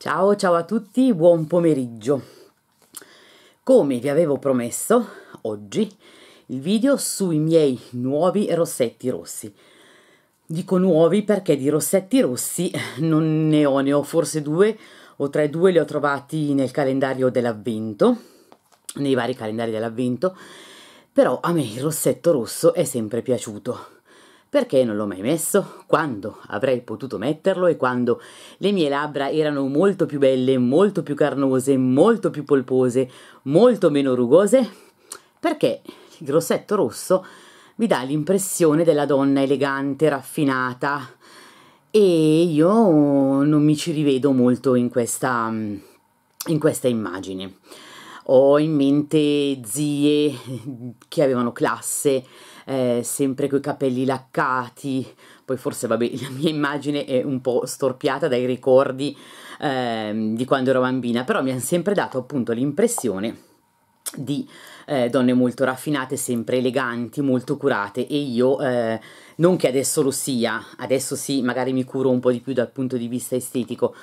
Ciao, ciao a tutti, buon pomeriggio. Come vi avevo promesso, oggi il video sui miei nuovi rossetti rossi. Dico nuovi perché di rossetti rossi non ne ho, ne ho forse due o tre, due li ho trovati nel calendario dell'avvento, nei vari calendari dell'avvento, però a me il rossetto rosso è sempre piaciuto perché non l'ho mai messo? Quando avrei potuto metterlo e quando le mie labbra erano molto più belle, molto più carnose, molto più polpose, molto meno rugose? Perché il grossetto rosso mi dà l'impressione della donna elegante, raffinata e io non mi ci rivedo molto in questa, mm, in questa immagine. Ho in mente zie che avevano classe, eh, sempre coi capelli laccati, poi forse vabbè la mia immagine è un po' storpiata dai ricordi eh, di quando ero bambina, però mi hanno sempre dato appunto l'impressione di eh, donne molto raffinate, sempre eleganti, molto curate e io eh, non che adesso lo sia, adesso sì, magari mi curo un po' di più dal punto di vista estetico.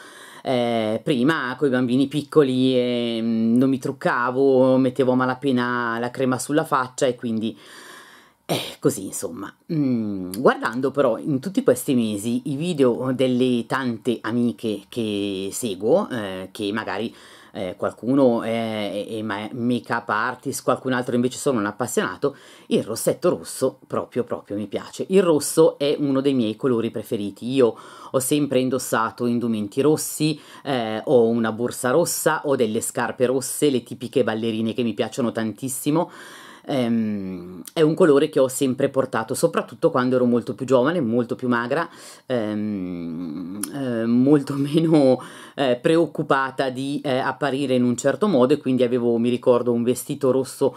Eh, prima con i bambini piccoli ehm, non mi truccavo, mettevo a malapena la crema sulla faccia e quindi eh, così insomma, mm, guardando però in tutti questi mesi i video delle tante amiche che seguo, eh, che magari eh, qualcuno è, è, è make-up artist, qualcun altro invece sono un appassionato, il rossetto rosso proprio proprio mi piace. Il rosso è uno dei miei colori preferiti, io ho sempre indossato indumenti rossi, eh, ho una borsa rossa, ho delle scarpe rosse, le tipiche ballerine che mi piacciono tantissimo, ehm, è un colore che ho sempre portato, soprattutto quando ero molto più giovane, molto più magra, ehm, eh, molto meno eh, preoccupata di eh, apparire in un certo modo e quindi avevo, mi ricordo, un vestito rosso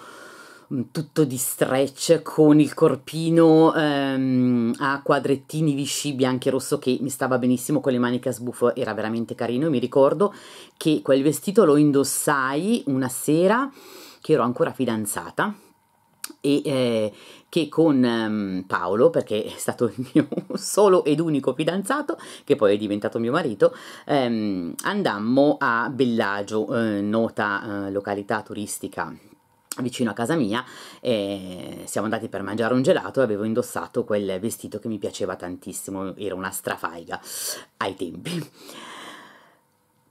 mm, tutto di stretch con il corpino ehm, a quadrettini visci bianco e rosso che mi stava benissimo con le maniche a sbuffo era veramente carino e mi ricordo che quel vestito lo indossai una sera che ero ancora fidanzata e eh, che con um, Paolo, perché è stato il mio solo ed unico fidanzato, che poi è diventato mio marito, ehm, andammo a Bellagio, eh, nota eh, località turistica vicino a casa mia eh, siamo andati per mangiare un gelato e avevo indossato quel vestito che mi piaceva tantissimo, era una strafaiga ai tempi.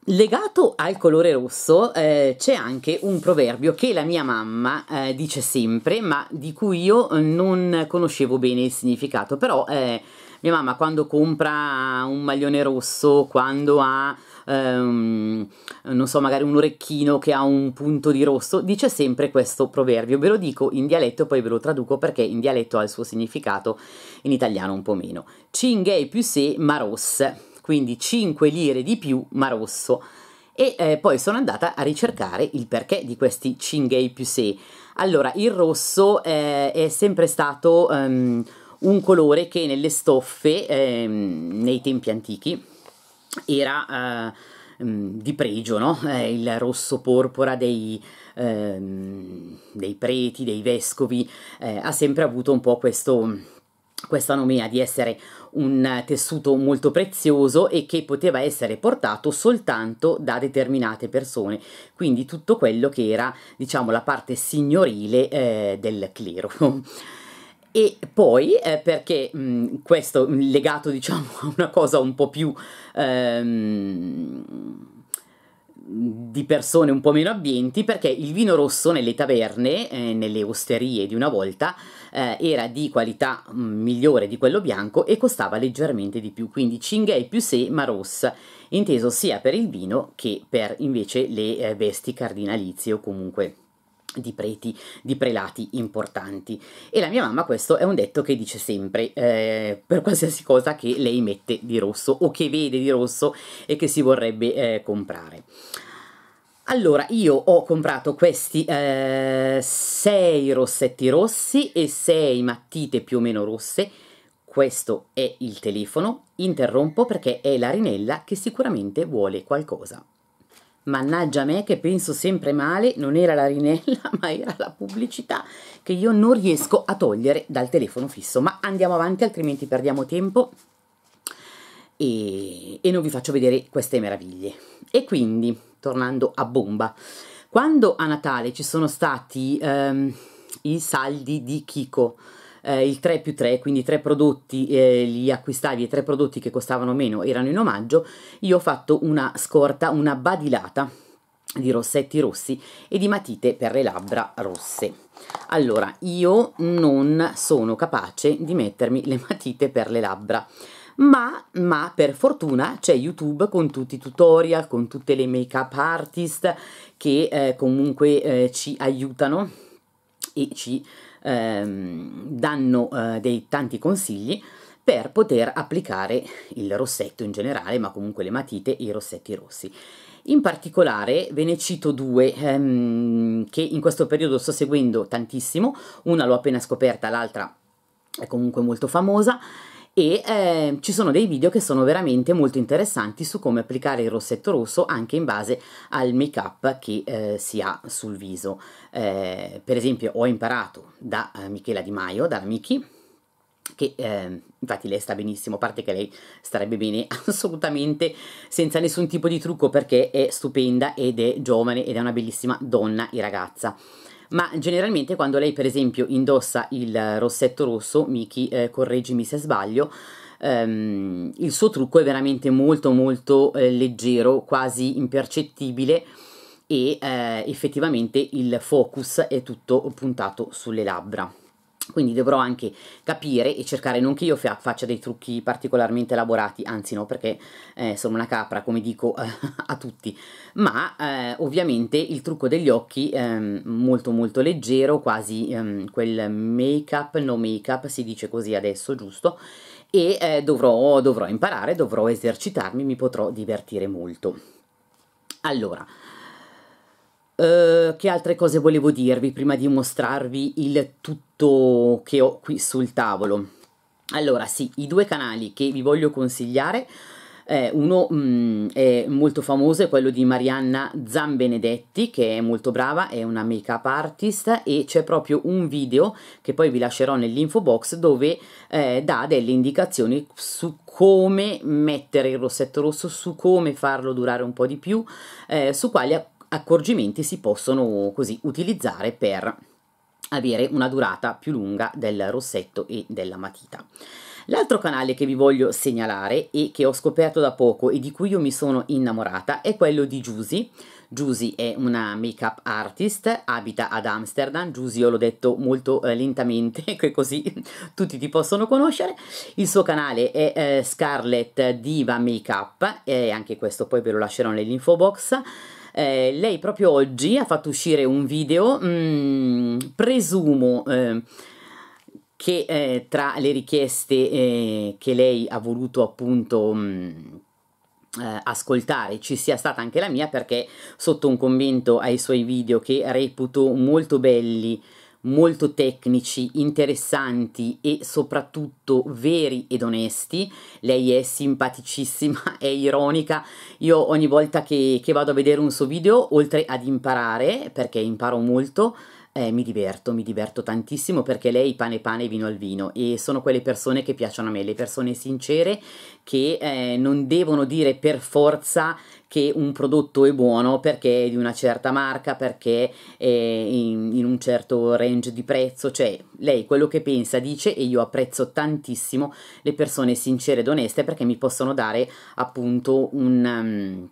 Legato al colore rosso eh, c'è anche un proverbio che la mia mamma eh, dice sempre, ma di cui io eh, non conoscevo bene il significato, però eh, mia mamma quando compra un maglione rosso, quando ha Um, non so, magari un orecchino che ha un punto di rosso, dice sempre questo proverbio. Ve lo dico in dialetto, poi ve lo traduco perché in dialetto ha il suo significato, in italiano un po' meno. Cinghe più se ma rosse quindi 5 lire di più ma rosso. E eh, poi sono andata a ricercare il perché di questi Cingay più 6. Allora, il rosso eh, è sempre stato um, un colore che nelle stoffe, eh, nei tempi antichi, era eh, mm, di pregio, no? eh, il rosso porpora dei, ehm, dei, preti, dei vescovi, eh, ha sempre avuto un po' questo questa nomea di essere un tessuto molto prezioso e che poteva essere portato soltanto da determinate persone, quindi tutto quello che era diciamo la parte signorile eh, del clero. E poi, eh, perché mh, mm, questo legato diciamo a una cosa un po' più... Ehm, di persone un po' meno abbienti perché il vino rosso nelle taverne, eh, nelle osterie di una volta, eh, era di qualità migliore di quello bianco e costava leggermente di più, quindi Cingay più sé ma rossa, inteso sia per il vino che per invece le eh, vesti cardinalizie o comunque di, preti, di prelati importanti. E la mia mamma, questo è un detto che dice sempre eh, per qualsiasi cosa che lei mette di rosso o che vede di rosso e che si vorrebbe eh, comprare. Allora, io ho comprato questi 6 eh, rossetti rossi e 6 matite più o meno rosse. Questo è il telefono. Interrompo perché è la Rinella che sicuramente vuole qualcosa. Mannaggia me che penso sempre male, non era la rinella ma era la pubblicità che io non riesco a togliere dal telefono fisso. Ma andiamo avanti altrimenti perdiamo tempo e, e non vi faccio vedere queste meraviglie. E quindi, tornando a bomba, quando a Natale ci sono stati ehm, i saldi di Kiko, eh, il 3 più 3, quindi tre prodotti eh, li acquistavi e tre prodotti che costavano meno erano in omaggio, io ho fatto una scorta, una badilata di rossetti rossi e di matite per le labbra rosse. Allora, io non sono capace di mettermi le matite per le labbra. Ma, ma, per fortuna c'è YouTube con tutti i tutorial, con tutte le make up artist che eh, comunque eh, ci aiutano e ci ehm, danno eh, dei tanti consigli per poter applicare il rossetto in generale, ma comunque le matite e i rossetti rossi. In particolare ve ne cito due ehm, che in questo periodo sto seguendo tantissimo, una l'ho appena scoperta, l'altra è comunque molto famosa e eh, ci sono dei video che sono veramente molto interessanti su come applicare il rossetto rosso anche in base al make up che eh, si ha sul viso eh, per esempio ho imparato da eh, Michela Di Maio, da Miki che eh, infatti lei sta benissimo, a parte che lei starebbe bene assolutamente senza nessun tipo di trucco perché è stupenda ed è giovane ed è una bellissima donna e ragazza ma generalmente quando lei per esempio indossa il rossetto rosso, Miki, eh, correggimi se sbaglio, ehm, il suo trucco è veramente molto molto eh, leggero, quasi impercettibile e eh, effettivamente il focus è tutto puntato sulle labbra quindi dovrò anche capire e cercare non che io faccia dei trucchi particolarmente elaborati, anzi no perché eh, sono una capra come dico a tutti, ma eh, ovviamente il trucco degli occhi ehm, molto molto leggero, quasi ehm, quel make up, no make up si dice così adesso giusto, e eh, dovrò, dovrò imparare, dovrò esercitarmi, mi potrò divertire molto. Allora, eh, che altre cose volevo dirvi prima di mostrarvi il tutto che ho qui sul tavolo? Allora sì, i due canali che vi voglio consigliare, eh, uno mh, mm, è molto famoso, è quello di Marianna Zambenedetti che è molto brava, è una make up artist e c'è proprio un video che poi vi lascerò nell'info box dove eh, dà delle indicazioni su come mettere il rossetto rosso, su come farlo durare un po' di più, eh, su quali appunto accorgimenti si possono così utilizzare per avere una durata più lunga del rossetto e della matita. L'altro canale che vi voglio segnalare e che ho scoperto da poco e di cui io mi sono innamorata è quello di Giusy. Giusy è una make-up artist, abita ad Amsterdam. Giusy io l'ho detto molto eh, lentamente, così tutti ti possono conoscere. Il suo canale è eh, Scarlett Diva Makeup e eh, anche questo poi ve lo lascerò nell'info box eh, lei proprio oggi ha fatto uscire un video, mm, presumo eh, che eh, tra le richieste eh, che lei ha voluto appunto... Mm, eh, ascoltare ci sia stata anche la mia perché sotto un commento ai suoi video che reputo molto belli molto tecnici, interessanti e soprattutto veri ed onesti. Lei è simpaticissima, è ironica. Io ogni volta che, che vado a vedere un suo video, oltre ad imparare, perché imparo molto, eh, mi diverto, mi diverto tantissimo perché lei pane pane vino al vino e sono quelle persone che piacciono a me, le persone sincere che eh, non devono dire per forza che un prodotto è buono perché è di una certa marca, perché eh, in, un certo range di prezzo, cioè lei quello che pensa dice e io apprezzo tantissimo le persone sincere ed oneste perché mi possono dare appunto un... Um,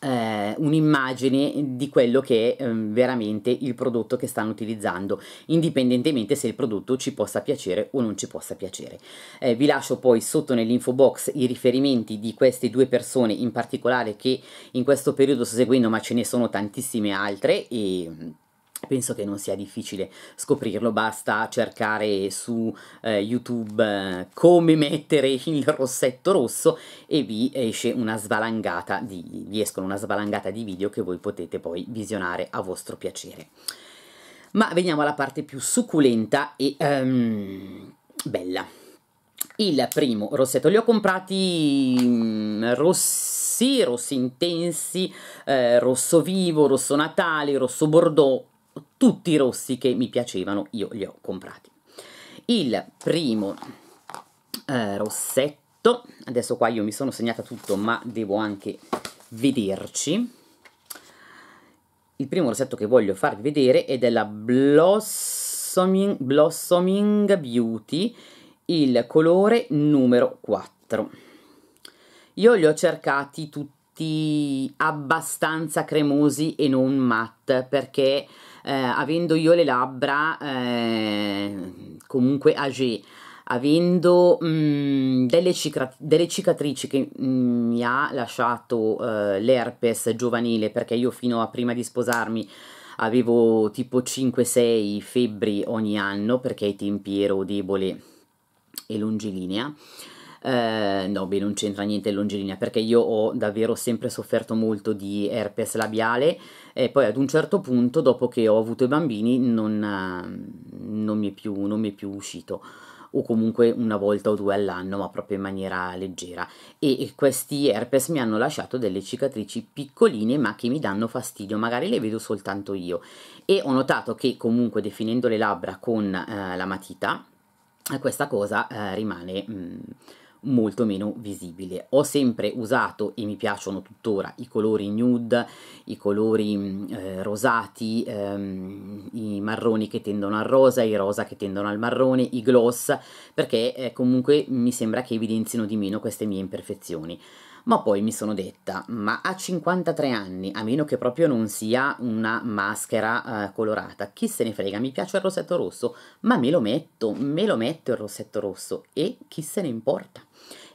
eh, un'immagine di quello che è eh, veramente il prodotto che stanno utilizzando, indipendentemente se il prodotto ci possa piacere o non ci possa piacere. Eh, vi lascio poi sotto nell'info box i riferimenti di queste due persone in particolare che in questo periodo sto seguendo, ma ce ne sono tantissime altre e Penso che non sia difficile scoprirlo, basta cercare su eh, YouTube eh, come mettere il rossetto rosso e vi esce una svalangata di, vi escono una svalangata di video che voi potete poi visionare a vostro piacere. Ma veniamo alla parte più succulenta e um, bella. Il primo rossetto, li ho comprati um, rossi rossi intensi, eh, rosso vivo, rosso natale, rosso bordeaux, tutti i rossi che mi piacevano io li ho comprati. Il primo eh, rossetto, adesso qua io mi sono segnata tutto ma devo anche vederci. Il primo rossetto che voglio farvi vedere è della Blossoming, Blossoming Beauty, il colore numero 4. Io li ho cercati tutti abbastanza cremosi e non matte perché eh, avendo io le labbra eh, comunque age, avendo mh, mm, delle, delle, cicatrici che mh, mm, mi ha lasciato eh, l'herpes giovanile, perché io fino a prima di sposarmi avevo tipo 5-6 febbri ogni anno perché ai tempi ero debole e longilinea. Eh, no, beh, non c'entra niente l'ongelina perché io ho davvero sempre sofferto molto di herpes labiale e poi ad un certo punto, dopo che ho avuto i bambini, non, ehm, non mi, è più, non mi è più uscito o comunque una volta o due all'anno, ma proprio in maniera leggera. E questi herpes mi hanno lasciato delle cicatrici piccoline, ma che mi danno fastidio, magari le vedo soltanto io. E ho notato che comunque definendo le labbra con eh, la matita, questa cosa eh, rimane... Mh, mm, molto meno visibile. Ho sempre usato e mi piacciono tuttora i colori nude, i colori mm, eh, rosati, ehm, i marroni che tendono al rosa, i rosa che tendono al marrone, i gloss, perché eh, comunque mi sembra che evidenzino di meno queste mie imperfezioni. Ma poi mi sono detta, ma a 53 anni, a meno che proprio non sia una maschera eh, colorata, chi se ne frega, mi piace il rossetto rosso, ma me lo metto, me lo metto il rossetto rosso e chi se ne importa.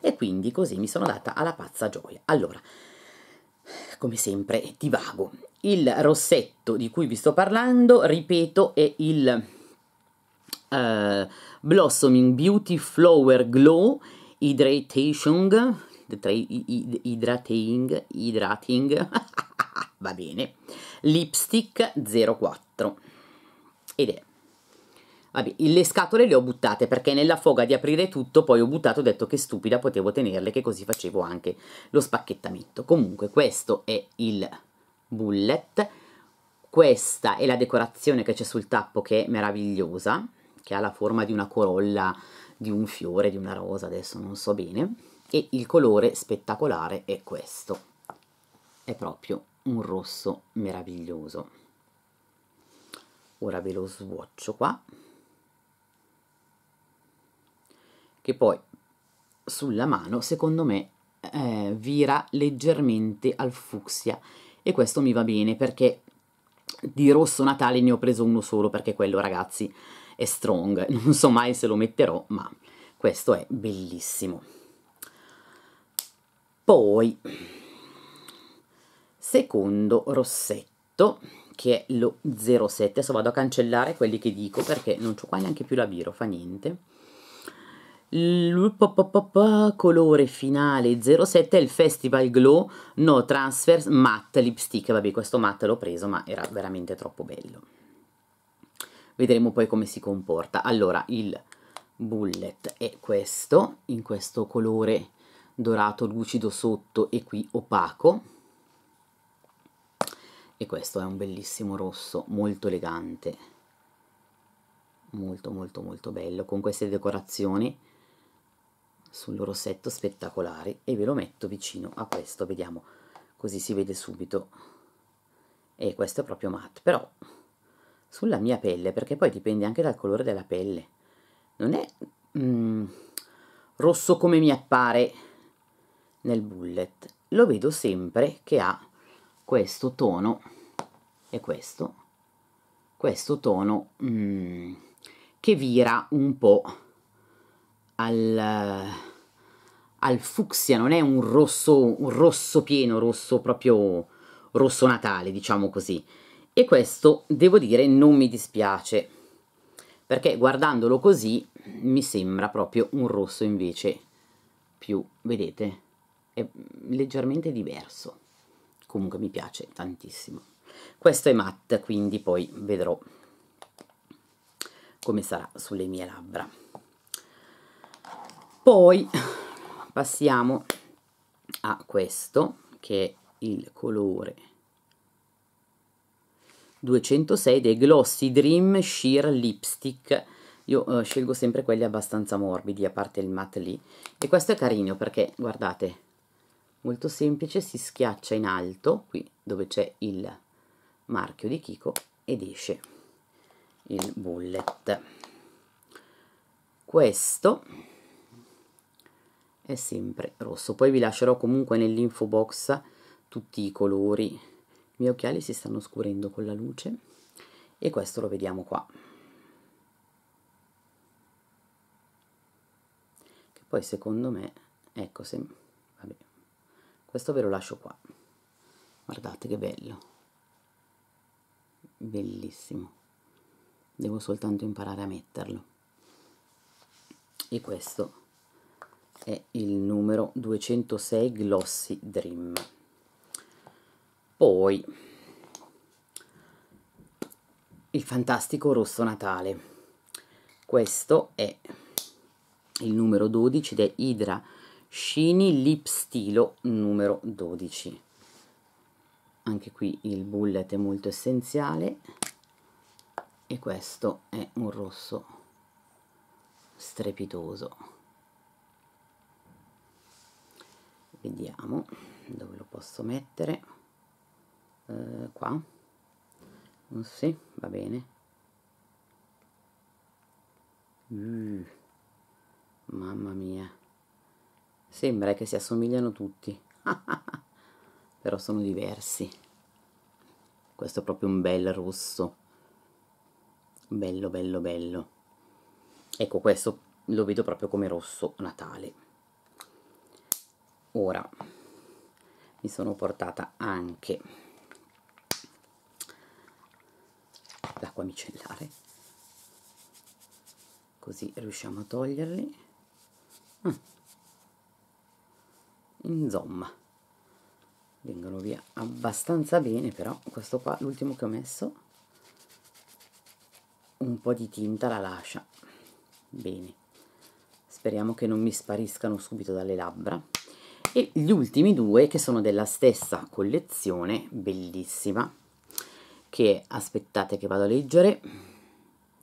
E quindi così mi sono data alla pazza gioia. Allora, come sempre, divago. Il rossetto di cui vi sto parlando, ripeto, è il uh, Blossoming Beauty Flower Glow Hydration, Hydrating, Hydrating, va bene, Lipstick 04. Ed è Vabbè, le scatole le ho buttate perché nella foga di aprire tutto poi ho buttato, ho detto che stupida, potevo tenerle che così facevo anche lo spacchettamento. Comunque questo è il bullet, questa è la decorazione che c'è sul tappo che è meravigliosa, che ha la forma di una corolla, di un fiore, di una rosa, adesso non so bene, e il colore spettacolare è questo, è proprio un rosso meraviglioso. Ora ve lo svuoccio qua. che poi sulla mano secondo me eh, vira leggermente al fucsia e questo mi va bene perché di rosso natale ne ho preso uno solo perché quello ragazzi è strong non so mai se lo metterò ma questo è bellissimo poi secondo rossetto che è lo 07 adesso vado a cancellare quelli che dico perché non ho qua neanche più la biro fa niente il colore finale 07 è il Festival Glow No Transfer Matte Lipstick. Vabbè, questo matte l'ho preso, ma era veramente troppo bello. Vedremo poi come si comporta. Allora, il bullet è questo, in questo colore dorato lucido sotto e qui opaco. E questo è un bellissimo rosso, molto elegante. Molto, molto, molto bello, con queste decorazioni sul rossetto spettacolare e ve lo metto vicino a questo vediamo così si vede subito e questo è proprio matte però sulla mia pelle perché poi dipende anche dal colore della pelle non è mm, rosso come mi appare nel bullet lo vedo sempre che ha questo tono e questo questo tono mm, che vira un po' al, al fucsia, non è un rosso, un rosso pieno, rosso proprio rosso natale, diciamo così. E questo, devo dire, non mi dispiace, perché guardandolo così mi sembra proprio un rosso invece più, vedete, è leggermente diverso. Comunque mi piace tantissimo. Questo è matte, quindi poi vedrò come sarà sulle mie labbra poi passiamo a questo che è il colore 206 dei Glossy Dream Sheer Lipstick io eh, scelgo sempre quelli abbastanza morbidi a parte il matte lì e questo è carino perché guardate molto semplice si schiaccia in alto qui dove c'è il marchio di Kiko ed esce il bullet questo è sempre rosso poi vi lascerò comunque nell'info box tutti i colori i miei occhiali si stanno scurendo con la luce e questo lo vediamo qua che poi secondo me ecco se vabbè, questo ve lo lascio qua guardate che bello bellissimo devo soltanto imparare a metterlo e questo è il numero 206 Glossy Dream. Poi il fantastico rosso natale. Questo è il numero 12 ed è Hydra Shiny Lip Stilo numero 12. Anche qui il bullet è molto essenziale e questo è un rosso strepitoso. vediamo dove lo posso mettere eh, qua non mm, si va bene mm, mamma mia sembra che si assomigliano tutti però sono diversi questo è proprio un bel rosso bello bello bello ecco questo lo vedo proprio come rosso natale ora mi sono portata anche l'acqua micellare così riusciamo a toglierli mm. insomma vengono via abbastanza bene però questo qua l'ultimo che ho messo un po' di tinta la lascia bene speriamo che non mi spariscano subito dalle labbra e gli ultimi due che sono della stessa collezione bellissima che aspettate che vado a leggere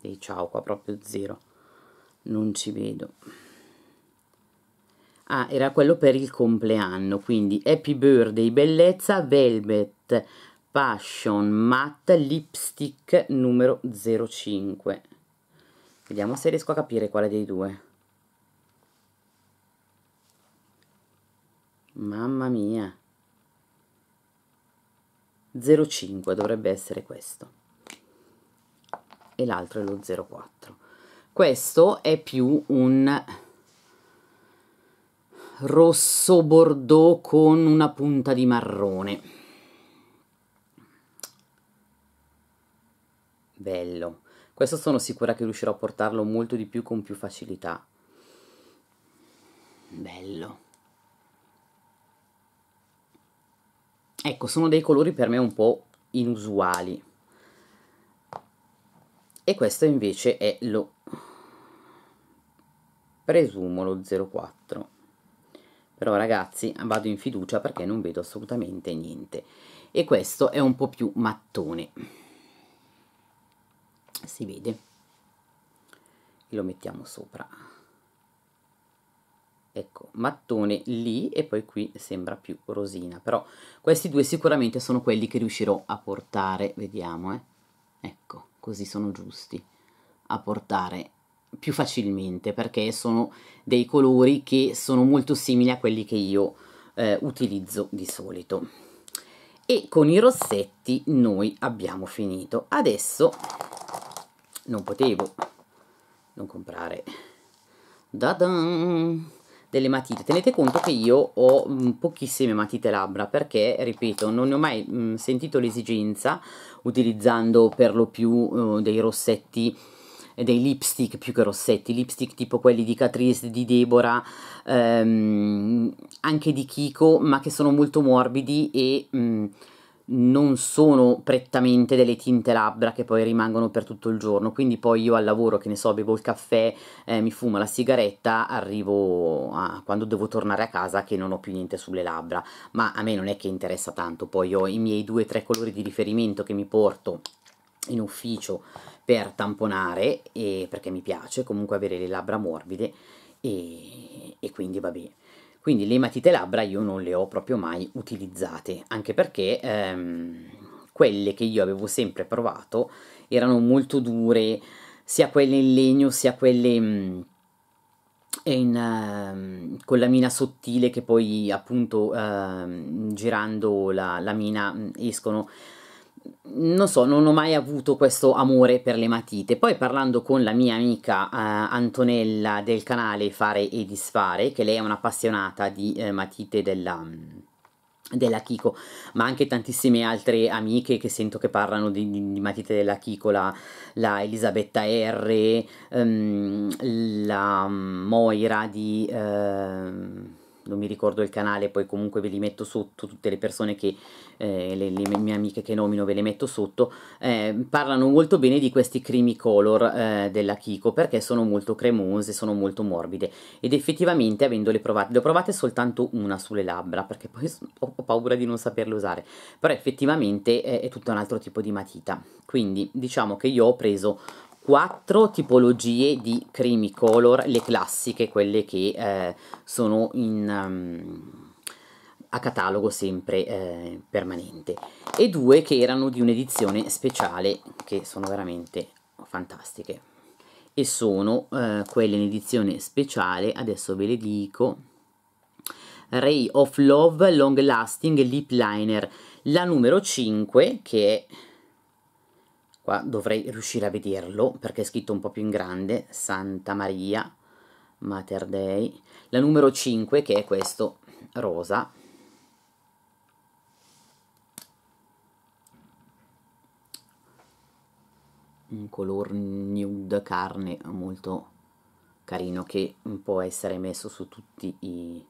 dei ciao qua proprio zero non ci vedo ah era quello per il compleanno quindi happy birthday bellezza velvet passion matte lipstick numero 05 vediamo se riesco a capire quale dei due Mamma mia. 0,5 dovrebbe essere questo. E l'altro è lo 0,4. Questo è più un rosso bordeaux con una punta di marrone. Bello. Questo sono sicura che riuscirò a portarlo molto di più con più facilità. Bello. Ecco, sono dei colori per me un po' inusuali. E questo invece è lo, presumo lo 04. Però ragazzi vado in fiducia perché non vedo assolutamente niente. E questo è un po' più mattone. Si vede. E Lo mettiamo sopra ecco mattone lì e poi qui sembra più rosina però questi due sicuramente sono quelli che riuscirò a portare vediamo eh. ecco così sono giusti a portare più facilmente perché sono dei colori che sono molto simili a quelli che io eh, utilizzo di solito e con i rossetti noi abbiamo finito adesso non potevo non comprare da -da! delle matite tenete conto che io ho mh, mm, pochissime matite labbra perché ripeto non ne ho mai mh, mm, sentito l'esigenza utilizzando per lo più uh, dei rossetti eh, dei lipstick più che rossetti, lipstick tipo quelli di Catrice, di Deborah, ehm, anche di Kiko, ma che sono molto morbidi e mh, mm, non sono prettamente delle tinte labbra che poi rimangono per tutto il giorno, quindi poi io al lavoro, che ne so, bevo il caffè, eh, mi fumo la sigaretta, arrivo a quando devo tornare a casa che non ho più niente sulle labbra, ma a me non è che interessa tanto, poi ho i miei due o tre colori di riferimento che mi porto in ufficio per tamponare e perché mi piace comunque avere le labbra morbide e, e quindi va bene. Quindi le matite labbra io non le ho proprio mai utilizzate, anche perché ehm, quelle che io avevo sempre provato erano molto dure, sia quelle in legno sia quelle mh, mm, in, uh, con la mina sottile che poi appunto uh, girando la, la mina mh, mm, escono non so, non ho mai avuto questo amore per le matite. Poi parlando con la mia amica eh, Antonella del canale Fare e Disfare, che lei è un'appassionata di eh, matite della, mm, della Kiko, ma anche tantissime altre amiche che sento che parlano di, di, di matite della Kiko, la, la Elisabetta R, ehm, la mm, Moira di... Ehm, non mi ricordo il canale, poi comunque ve li metto sotto, tutte le persone che, eh, le, le, mie amiche che nomino ve le metto sotto, eh, parlano molto bene di questi creamy color eh, della Kiko perché sono molto cremose, sono molto morbide ed effettivamente avendole provate, le ho provate soltanto una sulle labbra perché poi ho, ho paura di non saperle usare, però effettivamente è, eh, è tutto un altro tipo di matita, quindi diciamo che io ho preso quattro tipologie di creamy color, le classiche, quelle che eh, sono in, um, a catalogo sempre eh, permanente, e due che erano di un'edizione speciale che sono veramente fantastiche. E sono eh, quelle in edizione speciale, adesso ve le dico, Ray of Love Long Lasting Lip Liner, la numero 5 che è Qua dovrei riuscire a vederlo perché è scritto un po' più in grande, Santa Maria, Mater Dei. La numero 5 che è questo, rosa. Un color nude carne molto carino che può essere messo su tutti i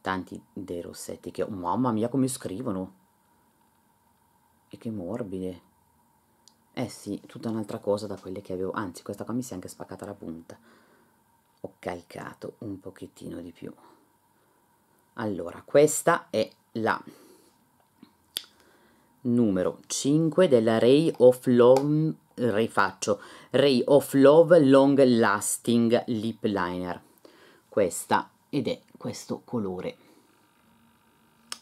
tanti dei rossetti che... Mamma mia come scrivono! E che morbide! Eh sì, tutta un'altra cosa da quelle che avevo, anzi questa qua mi si è anche spaccata la punta. Ho calcato un pochettino di più. Allora, questa è la numero 5 della Ray of Love, rifaccio, Ray of Love Long Lasting Lip Liner. Questa, ed è questo colore.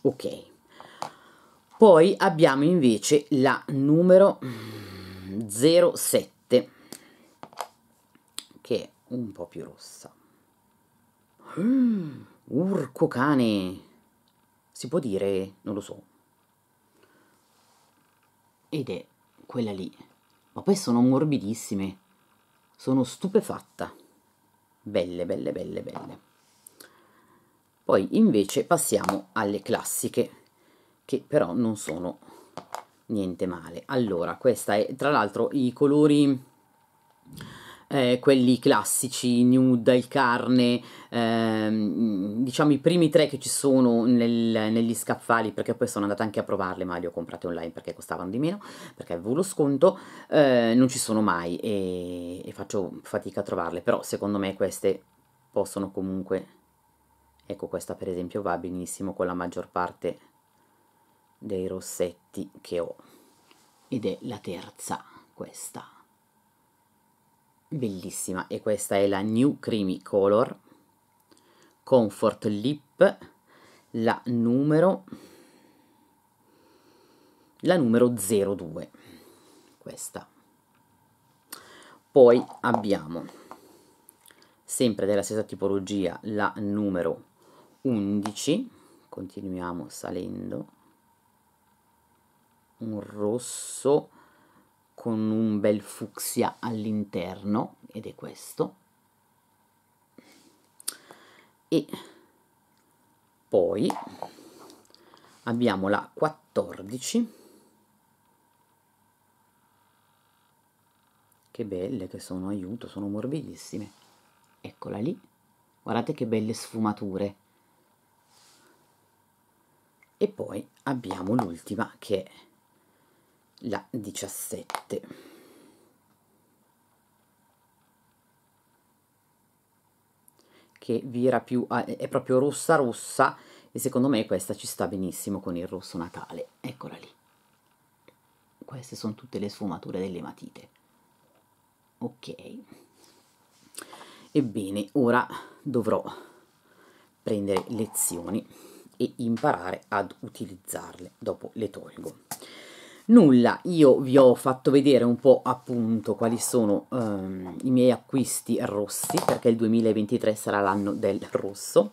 Ok. Poi abbiamo invece la numero 07 che è un po' più rossa. Mm, urco cane! Si può dire? Non lo so. Ed è quella lì. Ma poi sono morbidissime. Sono stupefatta. Belle, belle, belle, belle. Poi invece passiamo alle classiche, che però non sono niente male. Allora, questa è tra l'altro i colori eh, quelli classici, nude, il carne, ehm, diciamo i primi tre che ci sono nel, negli scaffali, perché poi sono andata anche a provarli, ma li ho comprate online perché costavano di meno, perché avevo lo sconto, eh, non ci sono mai e, e faccio fatica a trovarle, però secondo me queste possono comunque, ecco questa per esempio va benissimo con la maggior parte dei rossetti che ho ed è la terza questa bellissima e questa è la New Creamy Color Comfort Lip la numero la numero 02 questa poi abbiamo sempre della stessa tipologia la numero 11 continuiamo salendo un rosso con un bel fucsia all'interno ed è questo e poi abbiamo la 14 che belle che sono aiuto sono morbidissime eccola lì guardate che belle sfumature e poi abbiamo l'ultima che è la 17 che vira più a, è proprio rossa rossa e secondo me questa ci sta benissimo con il rosso natale eccola lì queste sono tutte le sfumature delle matite ok ebbene ora dovrò prendere lezioni e imparare ad utilizzarle dopo le tolgo Nulla, io vi ho fatto vedere un po' appunto quali sono um, i miei acquisti rossi, perché il 2023 sarà l'anno del rosso.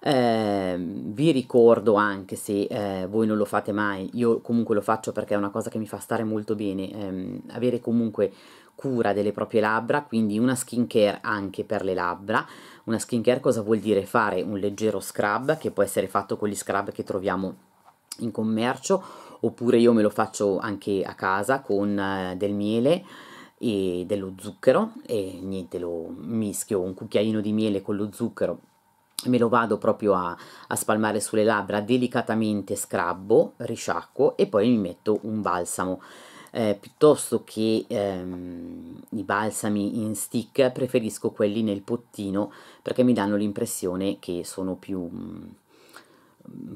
Eh, vi ricordo anche se eh, voi non lo fate mai, io comunque lo faccio perché è una cosa che mi fa stare molto bene, ehm, avere comunque cura delle proprie labbra, quindi una skin care anche per le labbra. Una skin care cosa vuol dire? Fare un leggero scrub che può essere fatto con gli scrub che troviamo in commercio oppure io me lo faccio anche a casa con eh, del miele e dello zucchero e niente lo mischio un cucchiaino di miele con lo zucchero me lo vado proprio a, a, spalmare sulle labbra delicatamente scrabbo risciacquo e poi mi metto un balsamo eh, piuttosto che ehm, i balsami in stick preferisco quelli nel pottino perché mi danno l'impressione che sono più mh, mm,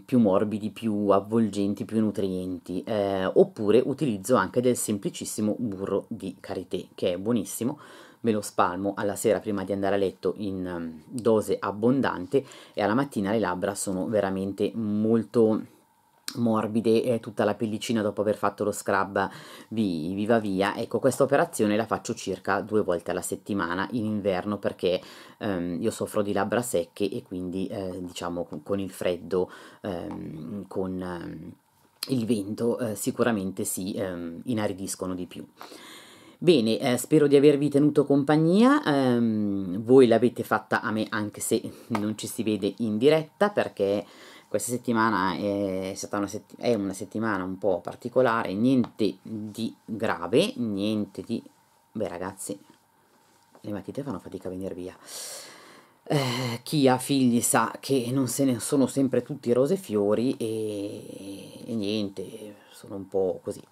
più morbidi, più avvolgenti, più nutrienti, eh, oppure utilizzo anche del semplicissimo burro di karité, che è buonissimo, me lo spalmo alla sera prima di andare a letto in mm, dose abbondante e alla mattina le labbra sono veramente molto morbide eh, tutta la pellicina dopo aver fatto lo scrub vi, vi va via ecco questa operazione la faccio circa due volte alla settimana in inverno perché ehm, io soffro di labbra secche e quindi eh, diciamo con, con, il freddo ehm, con ehm, il vento eh, sicuramente si ehm, inaridiscono di più Bene, eh, spero di avervi tenuto compagnia, um, voi l'avete fatta a me anche se non ci si vede in diretta perché questa settimana è stata una, sett è una settimana un po' particolare, niente di grave, niente di... Beh ragazzi, le matite fanno fatica a venire via. Eh, chi ha figli sa che non se ne sono sempre tutti rose e fiori e, e niente, sono un po' così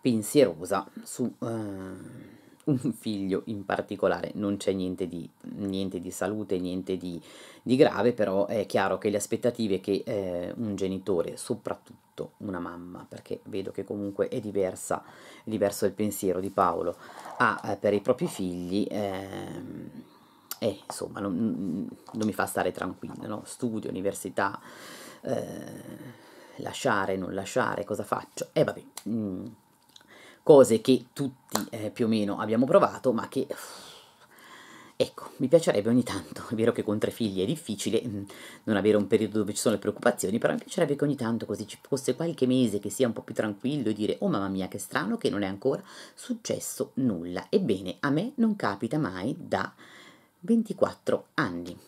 pensierosa su... Eh un figlio in particolare, non c'è niente di, niente di salute, niente di, di, grave, però è chiaro che le aspettative che eh, un genitore, soprattutto una mamma, perché vedo che comunque è diversa, è diverso il pensiero di Paolo, ha eh, per i propri figli... Eh, eh, insomma, non, non, mi fa stare tranquilla, no? studio, università, eh, lasciare, non lasciare, cosa faccio? E eh, vabbè, mm cose che tutti eh, più o meno abbiamo provato, ma che... Ecco, mi piacerebbe ogni tanto, è vero che con tre figli è difficile mh, mm, non avere un periodo dove ci sono le preoccupazioni, però mi piacerebbe che ogni tanto così ci fosse qualche mese che sia un po' più tranquillo e dire oh mamma mia che strano che non è ancora successo nulla. Ebbene, a me non capita mai da 24 anni.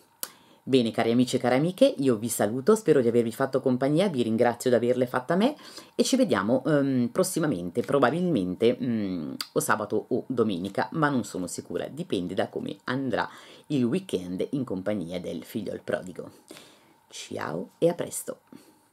Bene, cari amici e cari amiche, io vi saluto, spero di avervi fatto compagnia, vi ringrazio di averle fatta a me e ci vediamo ehm, prossimamente, probabilmente mh, mm, o sabato o domenica, ma non sono sicura, dipende da come andrà il weekend in compagnia del figlio al prodigo. Ciao e a presto!